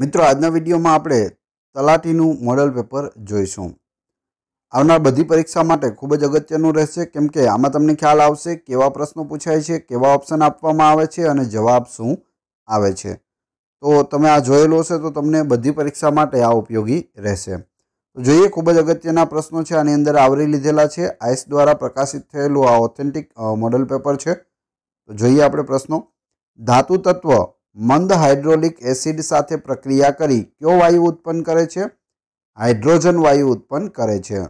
મિત્રો આજના વિડીયોમાં આપણે તલાટીનું મોડલ પેપર જોઈશું આવનાર બધી પરીક્ષા માટે ખૂબ જ અગત્યનું રહેશે કેમ કે આમાં તમને ખ્યાલ આવશે કેવા પ્રશ્નો પૂછાય છે કેવા ઓપ્શન આપવામાં આવે છે અને જવાબ શું આવે છે તો તમે આ જોયેલો હશે તો તમને બધી પરીક્ષા માટે આ ઉપયોગી રહેશે તો જોઈએ ખૂબ જ અગત્યના પ્રશ્નો છે આની અંદર આવરી લીધેલા છે આઈસ દ્વારા પ્રકાશિત થયેલું આ ઓથેન્ટિક મોડલ પેપર છે તો જોઈએ આપણે પ્રશ્નો ધાતુ તત્વ મંદ હાઇડ્રોલિક એસિડ સાથે પ્રક્રિયા કરી કયો વાયુ ઉત્પન્ન કરે છે હાઇડ્રોજન વાયુ ઉત્પન્ન કરે છે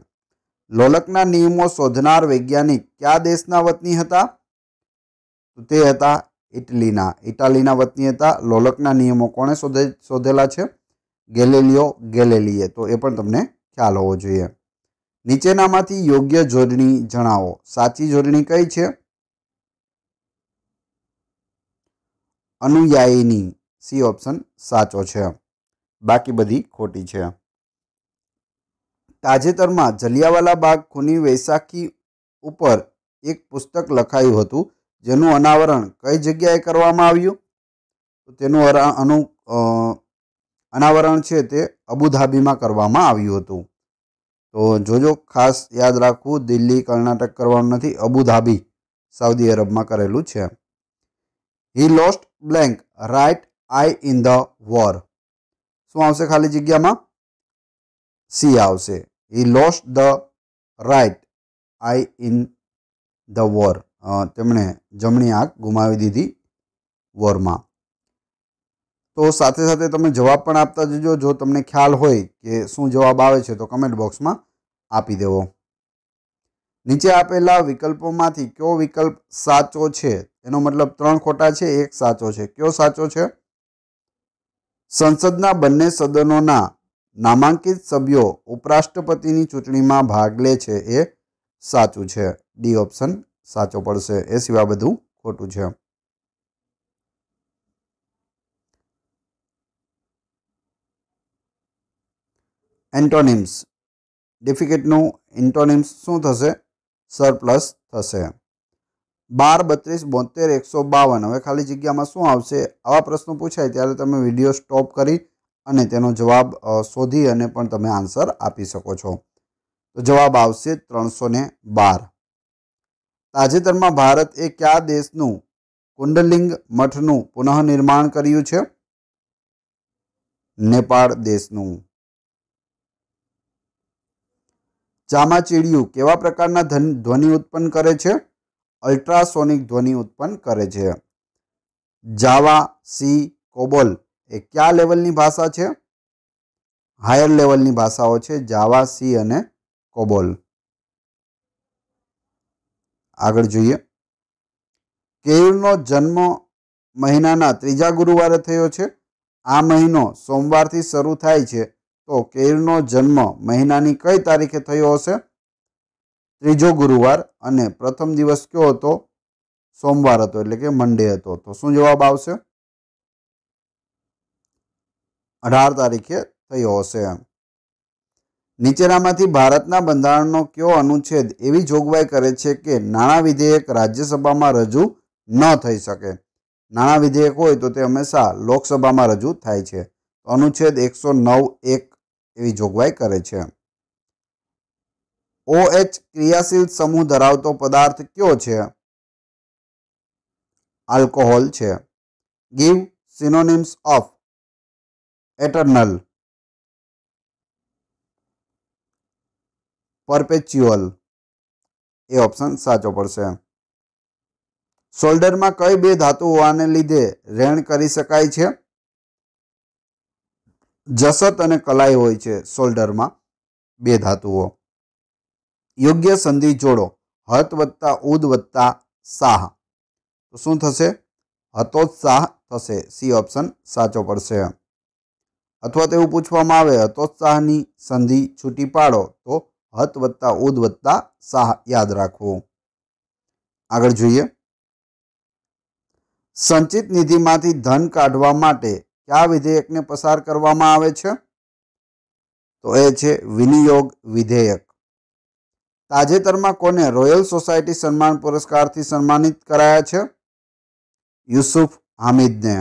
લોલકના નિયમો શોધનાર વૈજ્ઞાનિક કયા દેશના વતની હતા તો તે હતા ઇટલીના ઇટાલીના વતની હતા લોલકના નિયમો કોણે શોધે શોધેલા છે ગેલેલિયો ગેલેલીએ તો એ પણ તમને ખ્યાલ હોવો જોઈએ નીચેનામાંથી યોગ્ય જોડણી જણાવો સાચી જોડણી કઈ છે અનુયાયીની સી ઓપ્શન સાચો છે બાકી બધી ખોટી છે તાજેતરમાં જલિયાવાલા બાગ ખૂની વૈશાખી ઉપર એક પુસ્તક લખાયું હતું જેનું અનાવરણ કઈ જગ્યાએ કરવામાં આવ્યું તો તેનું અનુ અનાવરણ છે તે અબુધાબીમાં કરવામાં આવ્યું હતું તો જોજો ખાસ યાદ રાખવું દિલ્હી કર્ણાટક કરવાનું નથી અબુધાબી સાઉદી અરબમાં કરેલું છે he lost blank right eye in the war શું આવશે ખાલી જગ્યામાં સી આવશે he lost the right eye in the war તેમણે જમણી આંખ ગુમાવી દીધી વોરમાં તો સાથે સાથે તમે જવાબ પણ આપતા જજો જો તમને ખ્યાલ હોય કે શું જવાબ આવે છે તો કમેન્ટ બોક્સમાં આપી દેવો નીચે આપેલા વિકલ્પોમાંથી કયો વિકલ્પ સાચો છે એનો મતલબ ત્રણ ખોટા છે એક સાચો છે કયો સાચો છે સંસદના બંને સદનોના નામાંકિત સભ્યો ઉપરાષ્ટ્રપતિની ચૂંટણીમાં ભાગ લે છે એ સાચું છે ડી ઓપ્શન સાચો પડશે એ સિવાય બધું ખોટું છે એન્ટોનિમ્સ ડિફિકેટનું ઇન્ટોનિમ્સ શું થશે સરપ્લસ થશે બાર બત્રીસ બોતેર એકસો બાવન હવે ખાલી જગ્યામાં શું આવશે આવા પ્રશ્નો પૂછાય ત્યારે તમે વિડીયો સ્ટોપ કરી અને તેનો જવાબ શોધી અને પણ તમે આન્સર આપી શકો છો તો જવાબ આવશે ત્રણસો બાર તાજેતરમાં ભારત એ કયા દેશનું કુંડલિંગ મઠનું પુનઃનિર્માણ કર્યું છે નેપાળ દેશનું ચામાચીડિયું કેવા પ્રકારના ધ્વનિ ઉત્પન્ન કરે છે અલ્ટ્રાસોનિક ધ્વનિ ઉત્પન્ન કરે છે જાવા સી કોબોલ એ કયા લેવલની ભાષા છે હાયર લેવલની ભાષાઓ છે જાવા સી અને કોબોલ આગળ જોઈએ કેયુરનો જન્મ મહિનાના ત્રીજા ગુરુવારે થયો છે આ મહિનો સોમવારથી શરૂ થાય છે તો કેયુરનો જન્મ મહિનાની કઈ તારીખે થયો હશે ત્રીજો ગુરુવાર અને પ્રથમ દિવસ કયો હતો સોમવાર હતો એટલે કે મંડે હતો તો શું જવાબ આવશે અઢાર તારીખે થયો હશે નીચેનામાંથી ભારતના બંધારણનો કયો અનુચ્છેદ એવી જોગવાઈ કરે છે કે નાણાં વિધેયક રાજ્યસભામાં રજૂ ન થઈ શકે નાણાં વિધેયક હોય તો તે હંમેશા લોકસભામાં રજૂ થાય છે અનુચ્છેદ એકસો નવ એક એવી જોગવાઈ કરે છે ઓએચ ક્રિયાશીલ સમૂહ ધરાવતો પદાર્થ કયો છે આલ્કોહોલ છે give synonyms of eternal perpetual A option સાચો પડશે સોલ્ડરમાં કઈ બે ધાતુ હોવાને લીધે રેણ કરી શકાય છે જસત અને કલાઈ હોય છે સોલ્ડરમાં બે ધાતુઓ યોગ્ય સંધિ જોડો હત વત્તા ઉદ વત્તા સાહ તો શું થશે હતોત્સાહ થશે સી ઓપ્શન સાચો પડશે અથવા તેવું પૂછવામાં આવે હતોત્સાહની સંધિ છૂટી પાડો તો હત વત્તા ઉદ વત્તા સાહ યાદ રાખવું આગળ જોઈએ સંચિત નિધિમાંથી ધન કાઢવા માટે કયા વિધેયકને પસાર કરવામાં આવે છે તો એ છે વિનિયોગ વિધેયક તાજેતરમાં કોને રોયલ સોસાયટી સન્માન પુરસ્કારથી સન્માનિત કરાયા છે યુસુફ હામિદને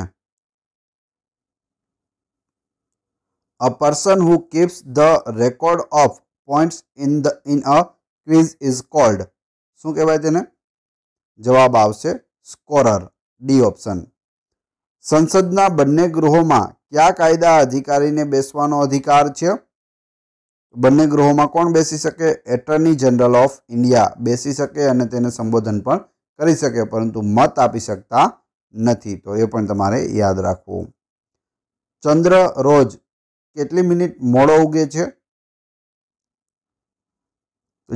a person who keeps the record of points in the in a quiz is called શું કહેવાય તેને જવાબ આવશે સ્કોરર ડી ઓપ્શન સંસદના બંને ગૃહોમાં કયા કાયદા અધિકારીને બેસવાનો અધિકાર છે બંને ગૃહોમાં કોણ બેસી શકે એટર્ની જનરલ ઓફ ઇન્ડિયા બેસી શકે અને તેને સંબોધન પણ કરી શકે પરંતુ મત આપી શકતા નથી તો એ પણ તમારે યાદ રાખવું ચંદ્ર રોજ કેટલી મિનિટ મોડો ઉગે છે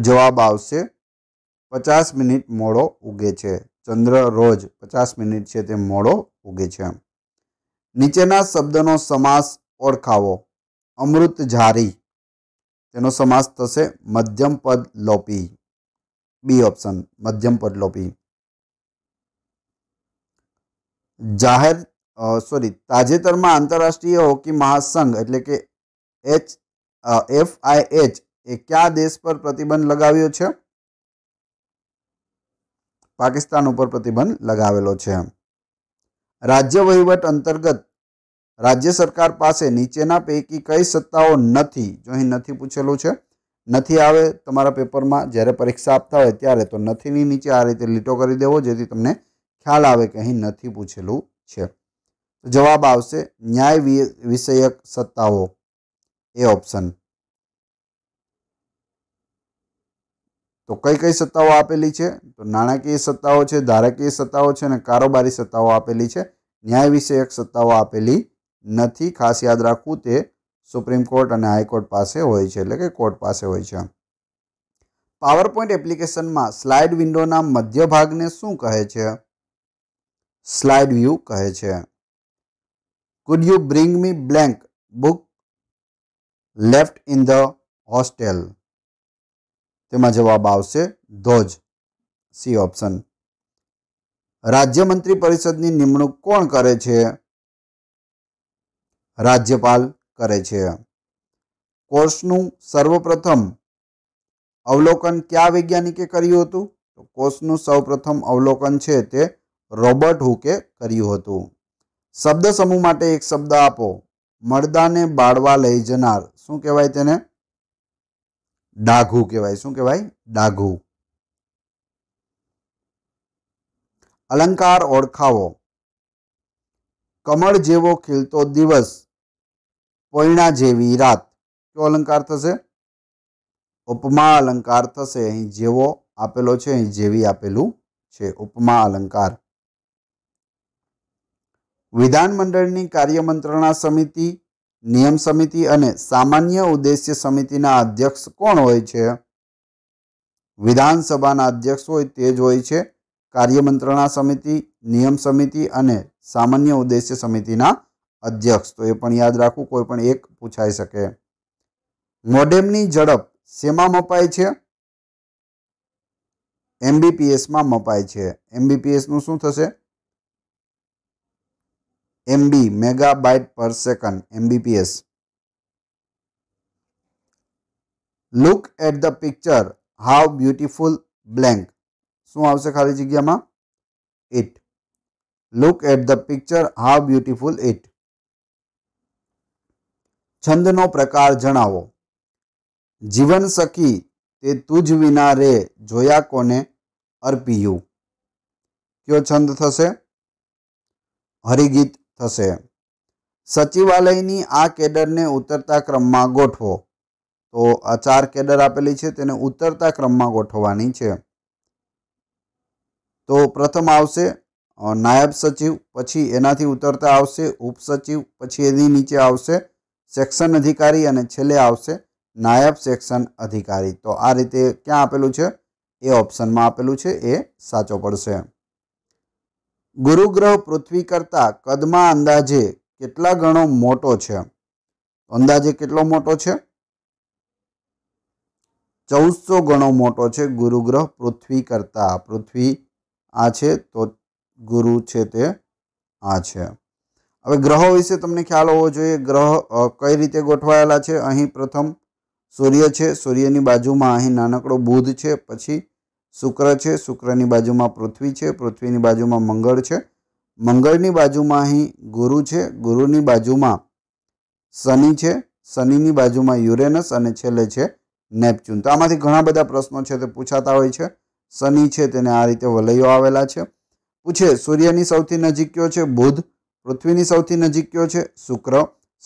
જવાબ આવશે પચાસ મિનિટ મોડો ઉગે છે ચંદ્ર રોજ પચાસ મિનિટ છે તે મોડો ઉગે છે નીચેના શબ્દનો સમાસ ઓળખાવો અમૃત ઝારી તેનો સમાસ થશે મધ્યમ પદ લોપી બી ઓપ્શન મધ્યમ પદ લોપી જાહેર સોરી તાજેતરમાં આંતરરાષ્ટ્રીય હોકી મહાસંઘ એટલે કે એચ એફ આઈ એચ એ કયા દેશ પર પ્રતિબંધ લગાવ્યો છે પાકિસ્તાન ઉપર પ્રતિબંધ લગાવેલો છે રાજ્ય વહીવટ અંતર્ગત રાજ્ય સરકાર પાસે નીચેના પૈકી કઈ સત્તાઓ નથી જો અહીં નથી પૂછેલું છે નથી આવે તમારા પેપરમાં જ્યારે પરીક્ષા આપતા હોય ત્યારે તો નથીની નીચે આ રીતે લીટો કરી દેવો જેથી તમને ખ્યાલ આવે કે અહીં નથી પૂછેલું છે તો જવાબ આવશે ન્યાય વિષયક સત્તાઓ એ ઓપ્શન તો કઈ કઈ સત્તાઓ આપેલી છે તો નાણાકીય સત્તાઓ છે ધારાકીય સત્તાઓ છે અને કારોબારી સત્તાઓ આપેલી છે ન્યાય વિષયક સત્તાઓ આપેલી નથી ખાસ યાદ રાખવું તે સુપ્રીમ કોર્ટ અને હાઈકોર્ટ પાસે હોય છે એટલે કે કોર્ટ પાસે હોય છે પાવર પોઈન્ટ એપ્લિકેશનમાં સ્લાઇડ વિન્ડોના મધ્ય ભાગને શું કહે છે સ્લાઇડ વ્યૂ કહે છે could you bring me blank book left in the hostel તેમાં જવાબ આવશે ધોજ સી ઓપ્શન રાજ્ય મંત્રી પરિષદની નિમણૂક કોણ કરે છે રાજ્યપાલ કરે છે કોષનું સર્વપ્રથમ અવલોકન કયા વૈજ્ઞાનિકે કર્યું હતું તો કોષનું સૌપ્રથમ અવલોકન છે તે રોબર્ટ હુકે કર્યું હતું શબ્દ સમૂહ માટે એક શબ્દ આપો મરદાને બાળવા લઈ જનાર શું કહેવાય તેને ડાઘું કહેવાય શું કહેવાય ડાઘું અલંકાર ઓળખાવો કમળ જેવો ખીલતો દિવસ પોયણા જેવી રાત કયો અલંકાર થશે ઉપમા અલંકાર થશે અહીં જેવો આપેલો છે અહીં જેવી આપેલું છે ઉપમા અલંકાર વિધાનમંડળની કાર્યમંત્રણા સમિતિ નિયમ સમિતિ અને સામાન્ય ઉદ્દેશ્ય સમિતિના અધ્યક્ષ કોણ હોય છે વિધાનસભાના અધ્યક્ષ હોય તે જ હોય છે કાર્યમંત્રણા સમિતિ નિયમ સમિતિ અને સામાન્ય ઉદ્દેશ્ય સમિતિના અધ્યક્ષ તો એ પણ યાદ રાખવું કોઈ પણ એક પૂછાઈ શકે મોડેમની ઝડપ શેમાં મપાય છે એમબીપીએસમાં મપાય છે એમબીપીએસનું શું થશે MB mega megabyte per second MBPS look at the picture how beautiful blank શું આવશે ખાલી જગ્યામાં it look at the picture how beautiful it છંદનો પ્રકાર જણાવો જીવન સખી તે તુજ વિના રે જોયા કોને અર્પિયું કયો છંદ થશે હરિગીત થશે સચિવાલયની આ કેડરને ઉતરતા ક્રમમાં ગોઠવો તો આ ચાર કેડર આપેલી છે તેને ઉતરતા ક્રમમાં ગોઠવવાની છે તો પ્રથમ આવશે નાયબ સચિવ પછી એનાથી ઉતરતા આવશે ઉપસચિવ પછી એની નીચે આવશે સેક્શન અધિકારી અને છેલ્લે આવશે નાયબ સેક્શન અધિકારી તો આ રીતે ક્યાં આપેલું છે એ ઓપ્શનમાં આપેલું છે એ સાચો પડશે ગુરુગ્રહ પૃથ્વી કરતાં કદમાં અંદાજે કેટલા ગણો મોટો છે અંદાજે કેટલો મોટો છે ચૌદસો ગણો મોટો છે ગુરુગ્રહ પૃથ્વી કરતાં પૃથ્વી આ છે તો ગુરુ છે તે આ છે હવે ગ્રહો વિશે તમને ખ્યાલ હોવો જોઈએ ગ્રહ કઈ રીતે ગોઠવાયેલા છે અહીં પ્રથમ સૂર્ય છે સૂર્યની બાજુમાં અહીં નાનકડો બુધ છે પછી શુક્ર છે શુક્રની બાજુમાં પૃથ્વી છે પૃથ્વીની બાજુમાં મંગળ છે મંગળની બાજુમાં અહીં ગુરુ છે ગુરુની બાજુમાં શનિ છે શનિની બાજુમાં યુરેનસ અને છેલ્લે છે નેપચ્યુન તો આમાંથી ઘણા બધા પ્રશ્નો છે તે પૂછાતા હોય છે શનિ છે તેને આ રીતે વલયો આવેલા છે પૂછે સૂર્યની સૌથી નજીક કયો છે બુધ પૃથ્વીની સૌથી નજીક કયો છે શુક્ર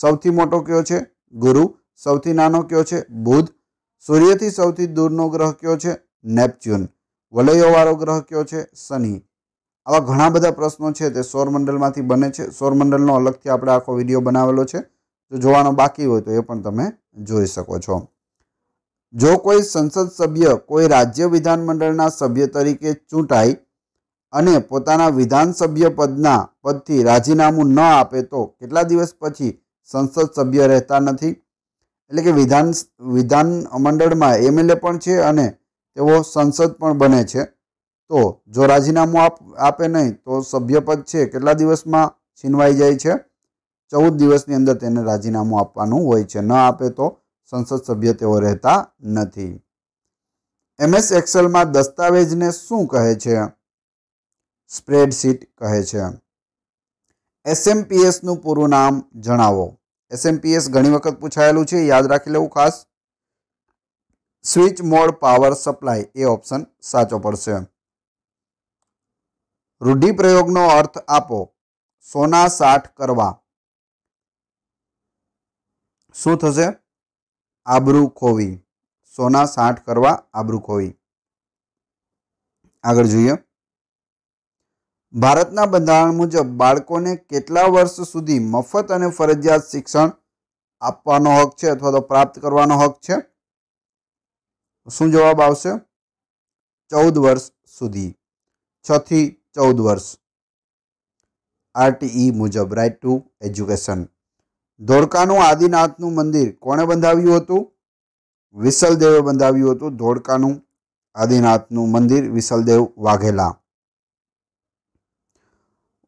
સૌથી મોટો કયો છે ગુરુ સૌથી નાનો કયો છે બુધ સૂર્યથી સૌથી દૂરનો ગ્રહ કયો છે નેપચ્યુન વલયોવાળો ગ્રહ કયો છે શનિ આવા ઘણા બધા પ્રશ્નો છે તે સૌરમંડળમાંથી બને છે સૌરમંડળનો અલગથી આપણે આખો વિડીયો બનાવેલો છે જો જોવાનો બાકી હોય તો એ પણ તમે જોઈ શકો છો જો કોઈ સંસદ સભ્ય કોઈ રાજ્ય વિધાનમંડળના સભ્ય તરીકે ચૂંટાય અને પોતાના વિધાનસભ્ય પદના પદથી રાજીનામું ન આપે તો કેટલા દિવસ પછી સંસદ સભ્ય રહેતા નથી એટલે કે વિધાન વિધાન મંડળમાં એમએલએ પણ છે અને તેઓ સંસદ પણ બને છે તો જો રાજીનામું આપ આપે નહીં તો સભ્યપદ છે કેટલા દિવસમાં છીનવાઈ જાય છે ચૌદ દિવસની અંદર તેને રાજીનામું આપવાનું હોય છે ન આપે તો સંસદ સભ્ય તેઓ રહેતા નથી એમએસ એક્સેલમાં દસ્તાવેજને શું કહે છે સ્પ્રેડશીટ કહે છે એસએમપીએસનું પૂરું નામ જણાવો એસએમપીએસ ઘણી વખત પૂછાયેલું છે યાદ રાખી લેવું ખાસ switch mode power supply A option સાચો પડશે રૂઢિપ્રયોગનો અર્થ આપો સોના સાઠ કરવા શું થશે આબરૂ ખોવી સોના સાઠ કરવા આબરૂ ખોવી આગળ જોઈએ ભારતના બંધારણ મુજબ બાળકોને કેટલા વર્ષ સુધી મફત અને ફરજિયાત શિક્ષણ આપવાનો હક છે અથવા તો પ્રાપ્ત કરવાનો હક છે શું જવાબ આવશે ચૌદ વર્ષ સુધી છથી ચૌદ વર્ષ આરટીઈ મુજબ રાઇટ ટુ એજ્યુકેશન ધોળકાનું આદિનાથનું મંદિર કોણે બંધાવ્યું હતું વિસલદેવે બંધાવ્યું હતું ધોળકાનું આદિનાથનું મંદિર વિસલદેવ વાઘેલા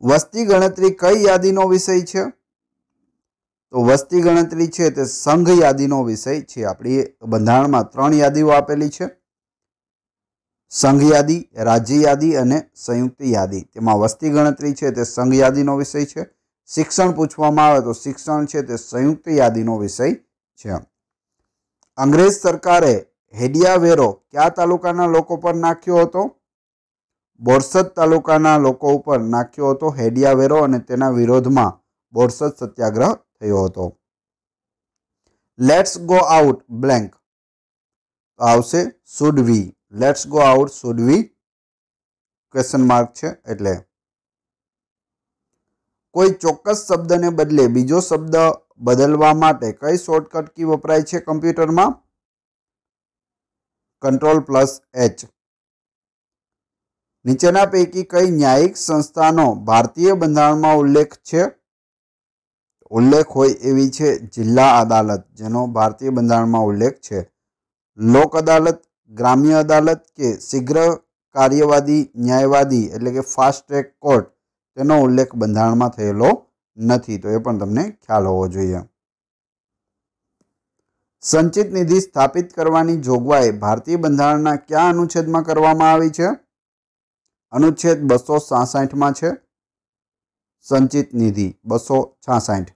વસ્તી ગણતરી કઈ યાદીનો વિષય છે તો વસ્તી ગણતરી છે તે સંઘ યાદીનો વિષય છે આપણી બંધારણમાં ત્રણ યાદીઓ આપેલી છે સંઘ યાદી રાજ્ય યાદી અને સંયુક્ત યાદી તેમાં વસ્તી ગણતરી છે તે સંઘ યાદીનો વિષય છે શિક્ષણ પૂછવામાં આવે તો શિક્ષણ છે તે સંયુક્ત યાદીનો વિષય છે અંગ્રેજ સરકારે હેડિયાવેરો કયા તાલુકાના લોકો પર નાખ્યો હતો બોરસદ તાલુકાના લોકો ઉપર નાખ્યો હતો હેડિયાવેરો અને તેના વિરોધમાં બોરસદ સત્યાગ્રહ થયો હતો લેટ્સ ગો આઉટ બ્લેન્ક આવશે should we let's go out should we question mark છે એટલે કોઈ ચોક્કસ શબ્દને બદલે બીજો શબ્દ બદલવા માટે કઈ શોર્ટકટ કી વપરાય છે કમ્પ્યુટરમાં કંટ્રોલ પ્લસ એચ નીચેના પૈકી કઈ ન્યાયિક સંસ્થાનો ભારતીય બંધારણમાં ઉલ્લેખ છે ઉલ્લેખ હોય એવી છે જિલ્લા અદાલત જેનો ભારતીય બંધારણમાં ઉલ્લેખ છે લોક અદાલત ગ્રામ્ય અદાલત કે શીઘ્ર કાર્યવાદી ન્યાયવાદી એટલે કે ફાસ્ટ ટ્રેક કોર્ટ તેનો ઉલ્લેખ બંધારણમાં થયેલો નથી તો એ પણ તમને ખ્યાલ હોવો જોઈએ સંચિત નિધિ સ્થાપિત કરવાની જોગવાઈ ભારતીય બંધારણના કયા અનુચ્છેદમાં કરવામાં આવી છે અનુચ્છેદ બસો સાસઠમાં છે સંચિત નિધિ બસો છાસઠ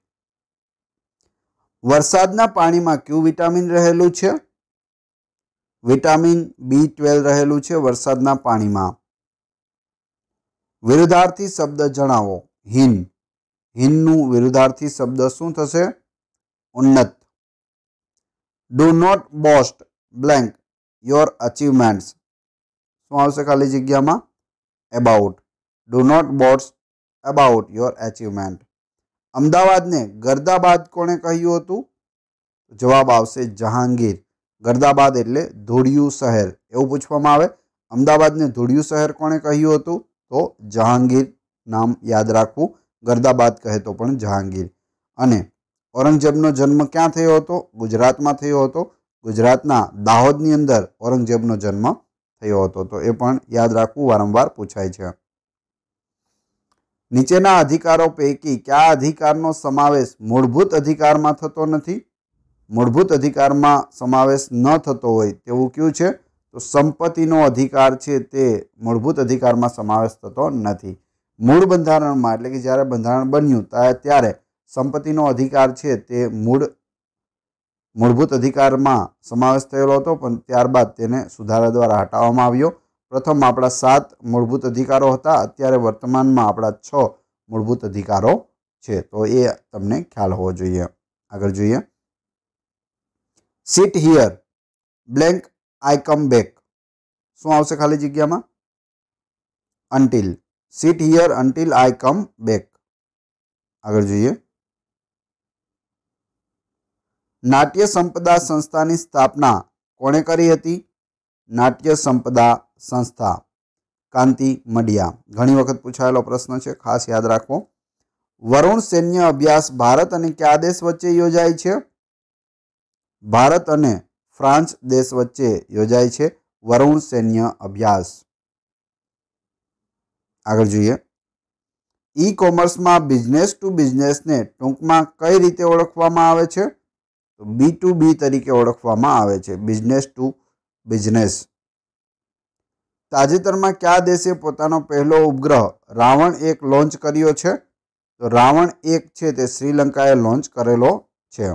વરસાદના પાણીમાં ક્યુ વિટામિન રહેલું છે વિટામિન બી ટ્વેલ્વ રહેલું છે વરસાદના પાણીમાં વિરુદ્ધાર્થી શબ્દ જણાવો હિન હિનનું વિરુદ્ધાર્થી શબ્દ શું થશે ઉન્નત do not boast blank your achievements શું આવશે ખાલી જગ્યામાં એબાઉટ ડુ નોટ બોટ્સ એબાઉટ યોર એચિવમેન્ટ અમદાવાદને ગર્દાબાદ કોણે કહ્યું હતું જવાબ આવશે જહાંગીર ગર્દાબાદ એટલે ધૂળિયું શહેર એવું પૂછવામાં આવે અમદાવાદને ધૂળિયું શહેર કોણે કહ્યું હતું તો જહાંગીર નામ યાદ રાખવું ગર્દાબાદ કહે તો પણ જહાંગીર અને ઔરંગઝેબનો જન્મ ક્યાં થયો હતો ગુજરાતમાં થયો હતો ગુજરાતના દાહોદની અંદર ઔરંગઝેબનો જન્મ થયો હતો તો એ પણ યાદ રાખવું વારંવાર પૂછાય છે નીચેના અધિકારો પૈકી કયા અધિકારનો સમાવેશ મૂળભૂત અધિકારમાં થતો નથી મૂળભૂત અધિકારમાં સમાવેશ ન થતો હોય તેવું કયું છે તો સંપત્તિનો અધિકાર છે તે મૂળભૂત અધિકારમાં સમાવેશ થતો નથી મૂળ બંધારણમાં એટલે કે જ્યારે બંધારણ બન્યું ત્યારે સંપત્તિનો અધિકાર છે તે મૂળ મૂળભૂત અધિકારમાં સમાવેશ થયેલો હતો પણ ત્યારબાદ તેને સુધારા દ્વારા હટાવવામાં આવ્યો પ્રથમ આપણા સાત મૂળભૂત અધિકારો હતા અત્યારે વર્તમાનમાં આપણા છ મૂળભૂત અધિકારો છે તો એ તમને ખ્યાલ હોવો જોઈએ આગળ જોઈએ sit here blank I come back શું આવશે ખાલી જગ્યામાં until sit here until I come back આગળ જોઈએ નાટ્ય સંપદા સંસ્થાની સ્થાપના કોણે કરી હતી નાટ્ય સંપદા સંસ્થા કાંતિ મડિયા ઘણી વખત પૂછાયેલો પ્રશ્ન છે ખાસ યાદ રાખો વરુણ સૈન્ય અભ્યાસ ભારત અને કયા દેશ વચ્ચે યોજાય છે ભારત અને ફ્રાન્સ દેશ વચ્ચે યોજાય છે વરુણ સૈન્ય અભ્યાસ આગળ જોઈએ ઈ કોમર્સમાં બિઝનેસ ટુ બિઝનેસને ટૂંકમાં કઈ રીતે ઓળખવામાં આવે છે તો બી ટુ બી તરીકે ઓળખવામાં આવે છે બિઝનેસ ટુ બિઝનેસ તાજેતરમાં કયા દેશે પોતાનો પહેલો ઉપગ્રહ રાવણ એક લોન્ચ કર્યો છે તો રાવણ એક છે તે શ્રીલંકાએ લોન્ચ કરેલો છે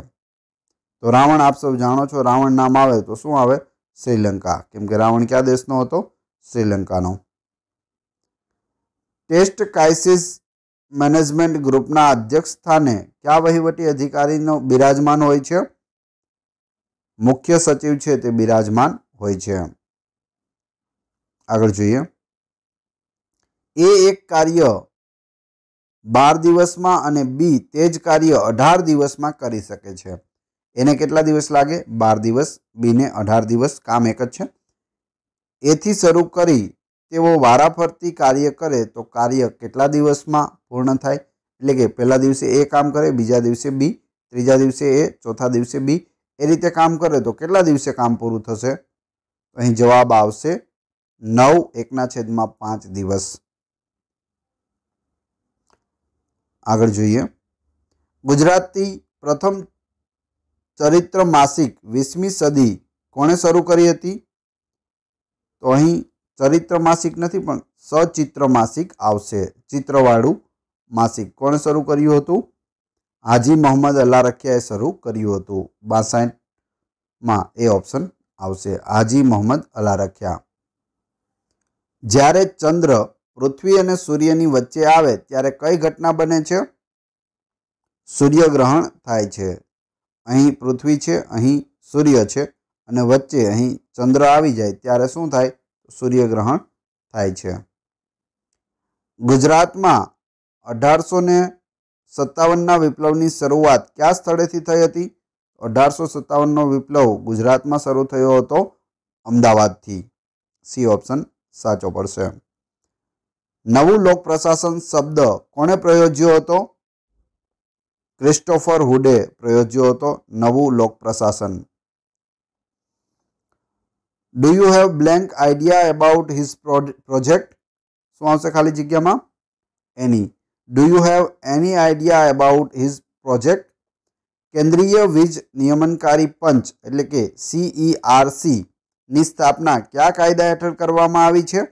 તો રાવણ આપ સૌ જાણો છો રાવણ નામ આવે તો શું આવે શ્રીલંકા કેમ કે રાવણ કયા દેશનો હતો શ્રીલંકાનો ટેસ્ટ ક્રાઇસિસ મેનેજમેન્ટ ગ્રુપના અધ્યક્ષ સ્થાને કયા વહીવટી અધિકારીનો બિરાજમાન હોય છે મુખ્ય સચિવ છે તે બિરાજમાન હોય છે આગળ જોઈએ એ એક કાર્ય બાર દિવસમાં અને બી તે જ કાર્ય અઢાર દિવસમાં કરી શકે છે એને કેટલા દિવસ લાગે બાર દિવસ બીને અઢાર દિવસ કામ એક જ છે એથી શરૂ કરી તેઓ વારાફરતી કાર્ય કરે તો કાર્ય કેટલા દિવસમાં પૂર્ણ થાય એટલે કે પહેલા દિવસે એ કામ કરે બીજા દિવસે બી ત્રીજા દિવસે એ ચોથા દિવસે બી એ રીતે કામ કરે તો કેટલા દિવસે કામ પૂરું થશે અહીં જવાબ આવશે નવ એકના છેદમાં પાંચ દિવસ આગળ જોઈએ ગુજરાતી પ્રથમ ચરિત્ર માસિક વીસમી સદી કોણે શરૂ કરી હતી તો અહીં ચરિત્ર માસિક નથી પણ સચિત્ર માસિક આવશે ચિત્રવાળું માસિક કોણે શરૂ કર્યું હતું હાજી મોહમ્મદ અલ્લા રખિયાએ શરૂ કર્યું હતું બાસાઠમાં એ ઓપ્શન આવશે હાજી મોહમ્મદ અલ્લા રખિયા જ્યારે ચંદ્ર પૃથ્વી અને સૂર્યની વચ્ચે આવે ત્યારે કઈ ઘટના બને છે સૂર્યગ્રહણ થાય છે અહીં પૃથ્વી છે અહીં સૂર્ય છે અને વચ્ચે અહીં ચંદ્ર આવી જાય ત્યારે શું થાય સૂર્યગ્રહણ થાય છે ગુજરાતમાં અઢારસો ને સત્તાવનના વિપ્લવની શરૂઆત કયા સ્થળેથી થઈ હતી અઢારસો સત્તાવનનો વિપ્લવ ગુજરાતમાં શરૂ થયો હતો અમદાવાદથી સી ઓપ્શન સાચો પડશે નવું લોક પ્રશાસન શબ્દ કોણે પ્રયોજ્યો હતો ક્રિસ્ટોફર હુડે પ્રયોજ્યો હતો નવું લોક પ્રશાસન do you have blank idea about his project શું આવશે ખાલી જગ્યામાં any do you have any idea about his project કેન્દ્રીય વીજ નિયમનકારી પંચ એટલે કે સીઈઆરસી ની સ્થાપના કયા કાયદા હેઠળ કરવામાં આવી છે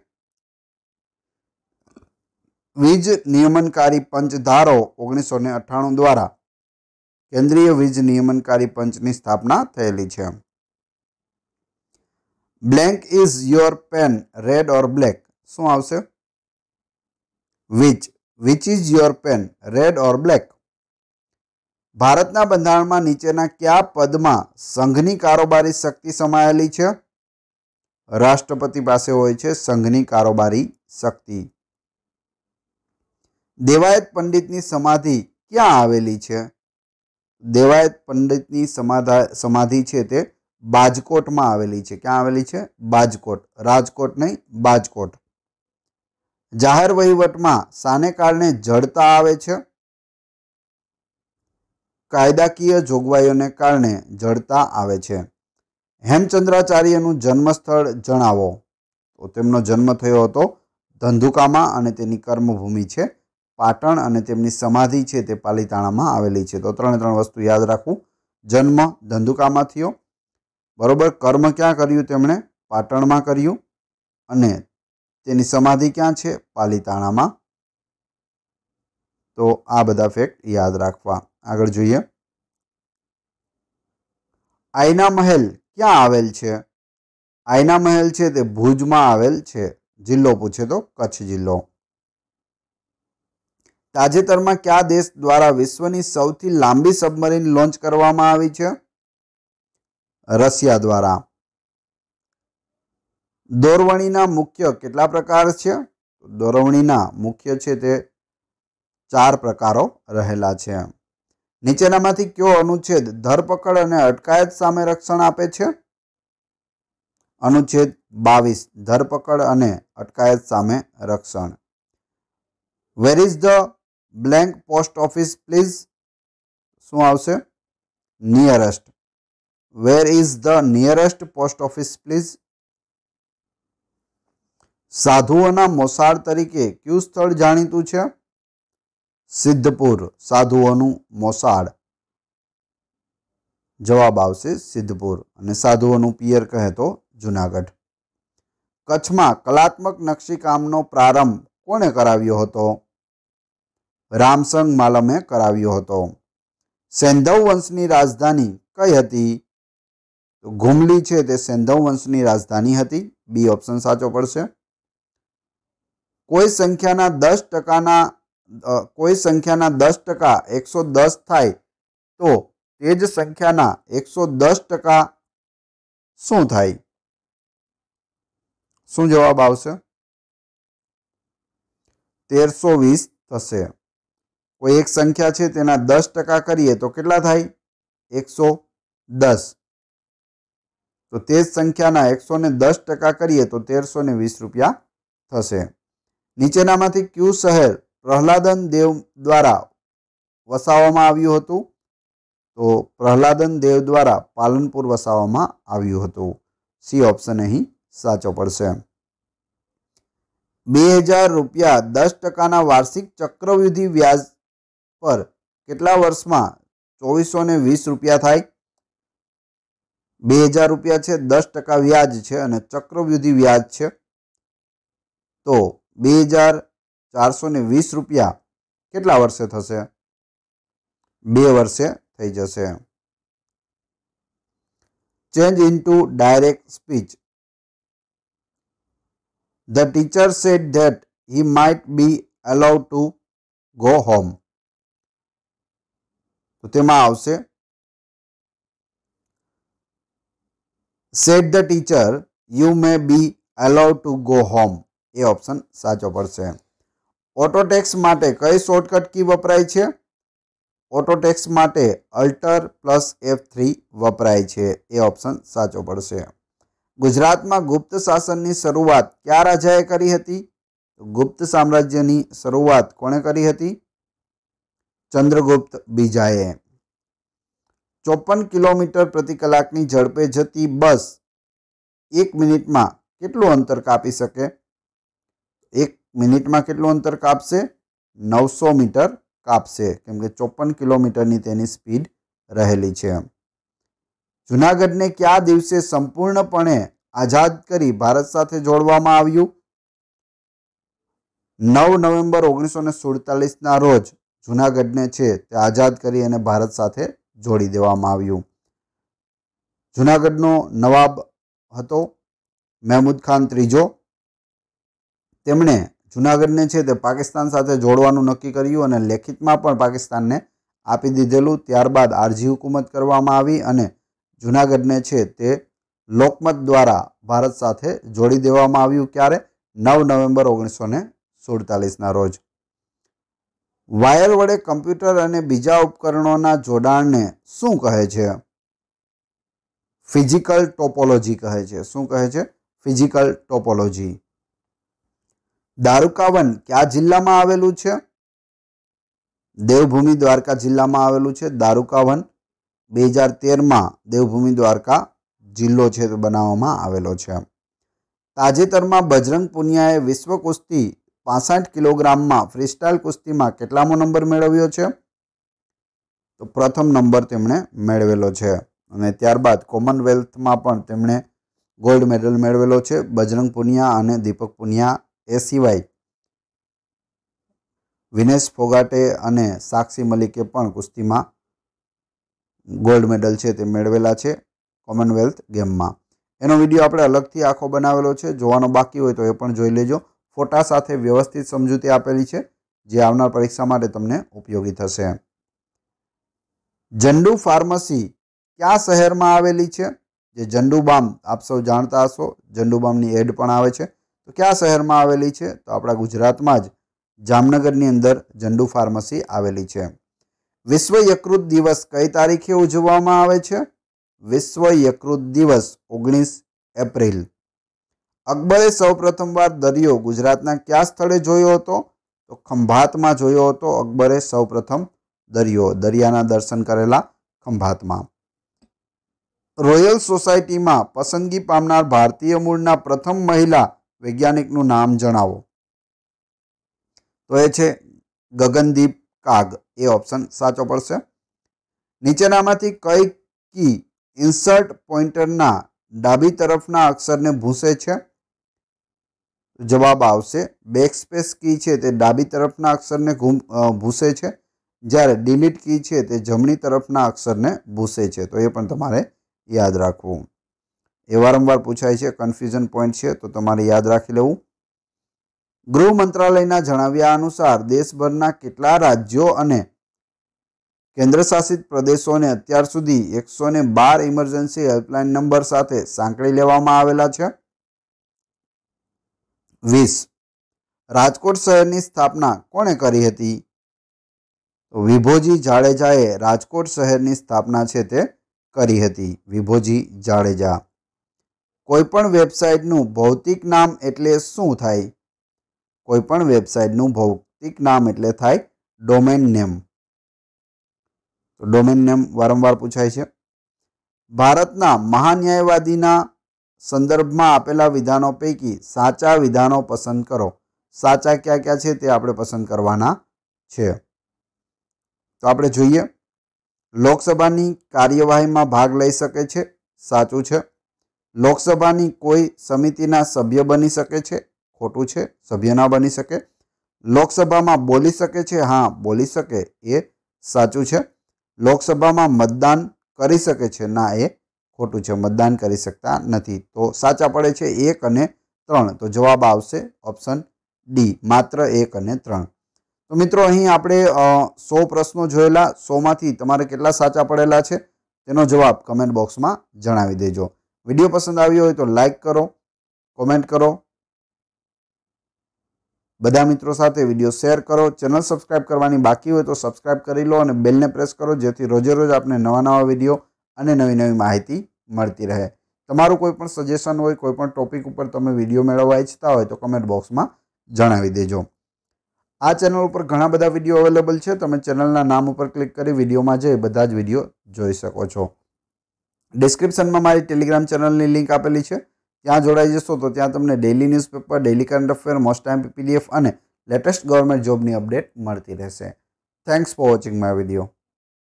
વીજ નિયમનકારી પંચ ધારો ઓગણીસો ને અઠ્ઠાણું દ્વારા કેન્દ્રીય વીજ નિયમનકારી પંચની સ્થાપના થયેલી છે blank is your pen red or black શું આવશે which which is your pen red or black ભારતના બંધારણમાં નીચેના કયા પદમાં સંઘની કારોબારી શક્તિ સમાયેલી છે રાષ્ટ્રપતિ પાસે હોય છે સંઘની કારોબારી શક્તિ દેવાયત પંડિતની સમાધિ ક્યાં આવેલી છે દેવાયત પંડિતની સમાધા સમાધિ છે તે બાજકોટમાં આવેલી છે ક્યાં આવેલી છે બાજકોટ રાજકોટ નહીં બાજકોટ જાહેર વહીવટમાં સાને કારણે જડતા આવે છે કાયદાકીય જોગવાઈઓને કારણે જડતા આવે છે હેમચંદ્રાચાર્યનું જન્મસ્થળ જણાવો તો તેમનો જન્મ થયો હતો ધંધુકામાં અને તેની કર્મભૂમિ છે પાટણ અને તેમની સમાધિ છે તે પાલિતાણામાં આવેલી છે તો ત્રણે ત્રણ વસ્તુ યાદ રાખવું જન્મ ધંધુકામાં થયો બરોબર કર્મ ક્યાં કર્યું તેમણે પાટણમાં કર્યું અને તેની સમાધિ ક્યાં છે પાલિતાણામાં તો આ બધા ફેક્ટ યાદ રાખવા આગળ જોઈએ આયના મહેલ ક્યાં આવેલ છે આયના મહેલ છે તે ભુજમાં આવેલ છે જિલ્લો પૂછે તો કચ્છ જિલ્લો તાજેતરમાં કયા દેશ દ્વારા વિશ્વની સૌથી લાંબી સબમરીન લોન્ચ કરવામાં આવી છે રશિયા દ્વારા દોરવણીના મુખ્ય કેટલા પ્રકાર છે દોરવણીના મુખ્ય છે તે ચાર પ્રકારો રહેલા છે નીચેનામાંથી કયો અનુચ્છેદ ધરપકડ અને અટકાયત સામે રક્ષણ આપે છે અનુચ્છેદ બાવીસ ધરપકડ અને અટકાયત સામે રક્ષણ where is the blank post office please શું આવશે nearest where is the nearest post office please સાધુઓના મોસાળ તરીકે કયું સ્થળ જાણીતું છે સિદ્ધપુર સાધુઓનું મોસાળ જવાબ આવશે સિદ્ધપુર અને સાધુઓનું પિયર કહે તો જુનાગઢ કચ્છમાં કલાત્મક નકશીકામનો પ્રારંભ કોણે કરાવ્યો હતો રામસંગ માલમે કરાવ્યો હતો સેંધવ વંશની રાજધાની કઈ હતી તો ઘુમલી છે તે સેંધવ વંશની રાજધાની હતી બી ઓપ્શન સાચો પડશે કોઈ સંખ્યાના દસ ટકાના કોઈ સંખ્યાના દસ ટકા એકસો દસ થાય તો તે જ સંખ્યાના એકસો દસ ટકા શું થાય શું જવાબ આવશે તેરસો વીસ થશે કોઈ એક સંખ્યા છે તેના દસ ટકા કરીએ તો કેટલા થાય એકસો દસ તો તે જ સંખ્યાના એકસો ને દસ ટકા કરીએ તો તેરસો ને વીસ રૂપિયા થશે નીચેનામાંથી ક્યુ શહેર પ્રહલાદન દેવ દ્વારા વસાવવામાં આવ્યું હતું તો પ્રહલાદન દેવ દ્વારા પાલનપુર વસાવવામાં આવ્યું હતું સી ઓપ્શન અહીં સાચો પડશે બે હજાર રૂપિયા દસ ટકાના વાર્ષિક ચક્રવૃદ્ધિ વ્યાજ પર કેટલા વર્ષમાં ચોવીસો વીસ રૂપિયા થાય બે હજાર રૂપિયા છે દસ ટકા વ્યાજ છે અને ચક્રવૃદ્ધિ વ્યાજ છે તો બે હજાર ચારસો ને વીસ રૂપિયા કેટલા વર્ષે થશે બે વર્ષે થઈ જશે change into direct speech the teacher said that he might be allowed to go home તો તેમાં આવશે said the teacher you may be allowed to go home A option સાચો પડશે ઓટોટેક્સ માટે કઈ શોર્ટકટ કી વપરાય છે ઓટોટેક્સ માટે અલ્ટર પ્લસ એફ થ્રી વપરાય છે એ ઓપ્શન સાચો પડશે ગુજરાતમાં ગુપ્ત શાસનની શરૂઆત કયા રાજાએ કરી હતી ગુપ્ત સામ્રાજ્યની શરૂઆત કોણે કરી હતી ચંદ્રગુપ્ત બીજાએ ચોપન કિલોમીટર પ્રતિ કલાકની ઝડપે જતી બસ એક મિનિટમાં કેટલું અંતર કાપી શકે એક મિનિટમાં કેટલું અંતર કાપશે નવસો મીટર કાપશે કેમ કે ચોપન કિલોમીટરની તેની સ્પીડ રહેલી છે જુનાગઢને કયા દિવસે સંપૂર્ણપણે આઝાદ કરી ભારત સાથે જોડવામાં આવ્યું નવ નવેમ્બર ઓગણીસો ને સુડતાલીસના રોજ જુનાગઢને છે તે આઝાદ કરી અને ભારત સાથે જોડી દેવામાં આવ્યું જૂનાગઢનો નવાબ હતો મહેમૂદ ખાન ત્રીજો તેમણે જૂનાગઢને છે તે પાકિસ્તાન સાથે જોડવાનું નક્કી કર્યું અને લેખિતમાં પણ પાકિસ્તાનને આપી દીધેલું ત્યારબાદ આરજી હુકુમત કરવામાં આવી અને જૂનાગઢને છે તે લોકમત દ્વારા ભારત સાથે જોડી દેવામાં આવ્યું ક્યારે નવ નવેમ્બર ઓગણીસો ને સુડતાલીસના રોજ વાયર વડે કમ્પ્યુટર અને બીજા ઉપકરણોના જોડાણને શું કહે છે ફિઝિકલ ટોપોલોજી કહે છે શું કહે છે ફિઝિકલ ટોપોલોજી દારૂકાવન કયા જિલ્લામાં આવેલું છે દેવભૂમિ દ્વારકા જિલ્લામાં આવેલું છે દારૂકાવન બે હજાર તેરમાં દેવભૂમિ દ્વારકા જિલ્લો છે બનાવવામાં આવેલો છે તાજેતરમાં બજરંગ પુનિયાએ વિશ્વ કુસ્તી પાસઠ કિલોગ્રામમાં ફ્રીસ્ટાઇલ કુસ્તીમાં કેટલામો નંબર મેળવ્યો છે તો પ્રથમ નંબર તેમણે મેળવેલો છે અને ત્યારબાદ કોમનવેલ્થમાં પણ તેમણે ગોલ્ડ મેડલ મેળવેલો છે બજરંગ પુનિયા અને દીપક પુનિયા એ સિવાય વિનેશ ફોગાટે અને સાક્ષી મલિકે પણ કુસ્તીમાં ગોલ્ડ મેડલ છે તે મેળવેલા છે કોમનવેલ્થ ગેમમાં એનો વિડીયો આપણે અલગથી આખો બનાવેલો છે જોવાનો બાકી હોય તો એ પણ જોઈ લેજો ફોટા સાથે વ્યવસ્થિત સમજૂતી આપેલી છે જે આવનાર પરીક્ષા માટે તમને ઉપયોગી થશે જંડુ ફાર્મસી કયા શહેરમાં આવેલી છે જે જંડુબામ આપ સૌ જાણતા હશો જંડુબામની એડ પણ આવે છે તો ક્યાં શહેરમાં આવેલી છે તો આપણા ગુજરાતમાં જ જામનગરની અંદર જંડુ ફાર્મસી આવેલી છે વિશ્વ યકૃત દિવસ કઈ તારીખે ઉજવવામાં આવે છે વિશ્વ યકૃત દિવસ ઓગણીસ એપ્રિલ અકબરે સૌપ્રથમવાર દરિયો ગુજરાતના કયા સ્થળે જોયો હતો તો ખંભાતમાં જોયો હતો અકબરે સૌપ્રથમ દરિયો દરિયાના દર્શન કરેલા ખંભાતમાં રોયલ સોસાયટીમાં પસંદગી પામનાર ભારતીય મૂળના પ્રથમ મહિલા વૈજ્ઞાનિકનું નામ જણાવો તો એ છે ગગનદીપ કાગ એ ઓપ્શન સાચો પડશે નીચેનામાંથી કઈ કી ઇન્સર્ટ પોઇન્ટરના ડાબી તરફના અક્ષરને ભૂંસે છે જવાબ આવશે બેકસ્પેસ કી છે તે ડાબી તરફના અક્ષરને ઘૂમ ભૂસે છે જ્યારે ડિલીટ કી છે તે જમણી તરફના અક્ષરને ભૂસે છે તો એ પણ તમારે યાદ રાખવું એ વારંવાર પૂછાય છે કન્ફ્યુઝન પોઈન્ટ છે તો તમારે યાદ રાખી લેવું ગૃહ મંત્રાલયના જણાવ્યા અનુસાર દેશભરના કેટલા રાજ્યો અને કેન્દ્રશાસિત પ્રદેશોને અત્યાર સુધી એકસો બાર ઇમરજન્સી હેલ્પલાઇન નંબર સાથે સાંકળી લેવામાં આવેલા છે વીસ રાજકોટ શહેરની સ્થાપના કોણે કરી હતી વિભોજી જાડેજાએ રાજકોટ શહેરની સ્થાપના છે તે કરી હતી વિભોજી જાડેજા કોઈપણ વેબસાઇટનું ભૌતિક નામ એટલે શું થાય કોઈપણ વેબસાઇટનું ભૌતિક નામ એટલે થાય ડોમેન નેમ ડોમેન નેમ વારંવાર પૂછાય છે ભારતના મહાન્યાયવાદીના સંદર્ભમાં આપેલા વિધાનો પૈકી સાચા વિધાનો પસંદ કરો સાચા કયા ક્યાં છે તે આપણે પસંદ કરવાના છે તો આપણે જોઈએ લોકસભાની કાર્યવાહીમાં ભાગ લઈ શકે છે સાચું છે લોકસભાની કોઈ સમિતિના સભ્ય બની શકે છે ખોટું છે સભ્ય ના બની શકે લોકસભામાં બોલી શકે છે હા બોલી શકે એ સાચું છે લોકસભામાં મતદાન કરી શકે છે ના એ ખોટું છે મતદાન કરી શકતા નથી તો સાચા પડે છે એક અને ત્રણ તો જવાબ આવશે ઓપ્શન ડી માત્ર એક અને ત્રણ તો મિત્રો અહીં આપણે સો પ્રશ્નો જોયેલા સોમાંથી તમારે કેટલા સાચા પડેલા છે તેનો જવાબ કમેન્ટ બોક્સમાં જણાવી દેજો વિડીયો પસંદ આવ્યો હોય તો લાઈક કરો કોમેન્ટ કરો બધા મિત્રો સાથે વિડીયો શેર કરો ચેનલ સબસ્ક્રાઇબ કરવાની બાકી હોય તો સબસ્ક્રાઇબ કરી લો અને બેલને પ્રેસ કરો જેથી રોજે રોજ આપને નવા નવા વિડીયો અને નવી નવી માહિતી મળતી રહે તમારું કોઈ પણ સજેશન હોય કોઈ પણ ટોપિક ઉપર તમે વિડીયો મેળવવા ઈચ્છતા હોય તો કમેન્ટ બોક્સમાં જણાવી દેજો આ ચેનલ ઉપર ઘણા બધા વિડીયો અવેલેબલ છે તમે ચેનલના નામ ઉપર ક્લિક કરી વિડીયોમાં જઈ બધા જ વિડીયો જોઈ શકો છો ડિસ્ક્રિપ્શનમાં મારી ટેલિગ્રામ ચેનલની લિંક આપેલી છે ત્યાં જોડાઈ જશો તો ત્યાં તમને daily newspaper daily current affair most time PDF અને લેટેસ્ટ ગવર્મેન્ટ જોબની અપડેટ મળતી રહેશે thanks for watching my video